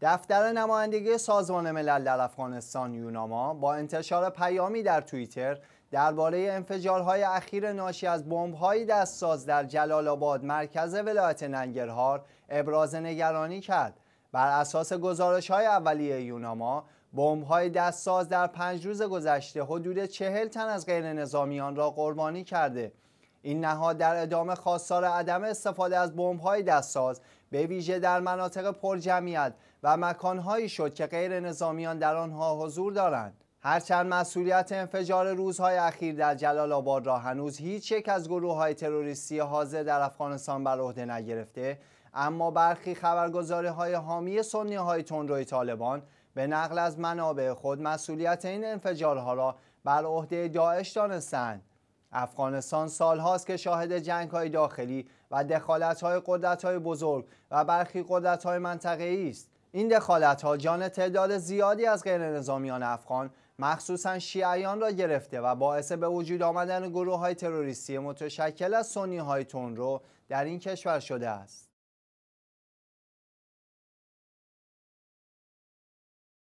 دفتر نمایندگی سازمان ملل در افغانستان یوناما با انتشار پیامی در توییتر درباره انفجارهای اخیر ناشی از بمب‌های دستساز در جلال آباد مرکز ولایت ننگرهار ابراز نگرانی کرد بر اساس گزارش های اولیه یوناما بمب‌های دستساز در پنج روز گذشته حدود چهل تن از غیر نظامیان را قربانی کرده این نهاد در ادامه خواستار عدم استفاده از بمب‌های دستساز به ویژه در مناطق پرجمعیت و مکانهایی شد که غیر نظامیان در آنها حضور دارند هرچند مسئولیت انفجار روزهای اخیر در جلال آباد را هنوز هیچ یک از گروه های تروریستی حاضر در افغانستان بر عهده نگرفته اما برخی خبرگزاری های حامی سنی های تندروی طالبان به نقل از منابع خود مسئولیت این انفجارها را بر عهده داعش دانستند افغانستان سالهاست که شاهد جنگ های داخلی و دخالت های قدرت های بزرگ و برخی قدرت های منطقه است. این دخالت ها جان تعداد زیادی از غیر نظامیان افغان مخصوصا شیعیان را گرفته و باعث به وجود آمدن گروه های تروریستی متشکل از سنی های تون رو در این کشور شده است.